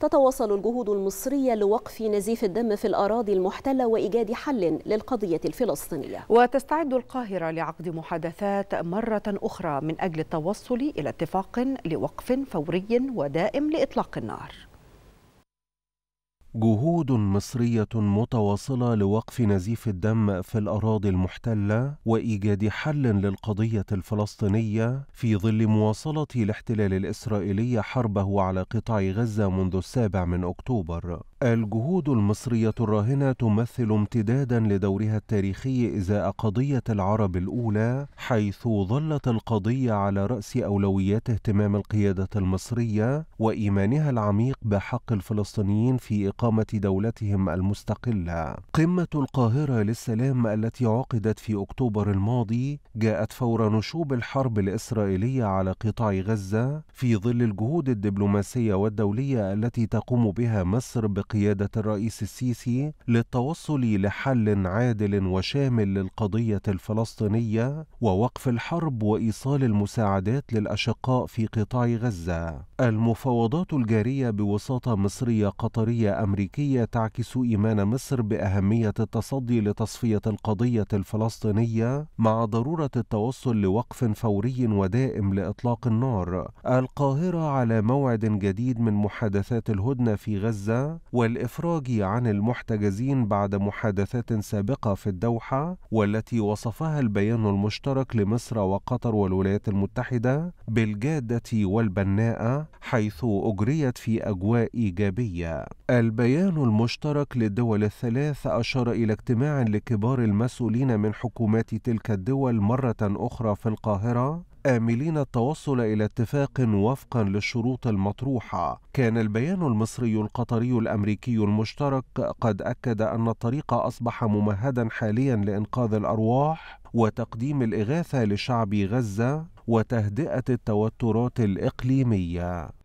تتواصل الجهود المصرية لوقف نزيف الدم في الأراضي المحتلة وإيجاد حل للقضية الفلسطينية وتستعد القاهرة لعقد محادثات مرة أخرى من أجل التوصل إلى اتفاق لوقف فوري ودائم لإطلاق النار جهود مصرية متواصلة لوقف نزيف الدم في الأراضي المحتلة وإيجاد حل للقضية الفلسطينية في ظل مواصلة الاحتلال الإسرائيلي حربه على قطاع غزة منذ السابع من أكتوبر الجهود المصرية الراهنة تمثل امتدادا لدورها التاريخي إزاء قضية العرب الأولى حيث ظلت القضية على رأس أولويات اهتمام القيادة المصرية وإيمانها العميق بحق الفلسطينيين في إقامة دولتهم المستقلة. قمة القاهرة للسلام التي عقدت في أكتوبر الماضي جاءت فور نشوب الحرب الإسرائيلية على قطاع غزة في ظل الجهود الدبلوماسية والدولية التي تقوم بها مصر قيادة الرئيس السيسي للتوصل لحل عادل وشامل للقضية الفلسطينية ووقف الحرب وإيصال المساعدات للأشقاء في قطاع غزة. المفاوضات الجارية بوساطة مصرية قطرية أمريكية تعكس إيمان مصر بأهمية التصدي لتصفية القضية الفلسطينية مع ضرورة التوصل لوقف فوري ودائم لإطلاق النار. القاهرة على موعد جديد من محادثات الهدنة في غزة والإفراج عن المحتجزين بعد محادثات سابقة في الدوحة والتي وصفها البيان المشترك لمصر وقطر والولايات المتحدة بالجادة والبناءة حيث أجريت في أجواء إيجابية. البيان المشترك للدول الثلاث أشار إلى اجتماع لكبار المسؤولين من حكومات تلك الدول مرة أخرى في القاهرة آملين التوصل إلى اتفاق وفقا للشروط المطروحة كان البيان المصري القطري الأمريكي المشترك قد أكد أن الطريق أصبح ممهدا حاليا لإنقاذ الأرواح وتقديم الإغاثة لشعب غزة وتهدئة التوترات الإقليمية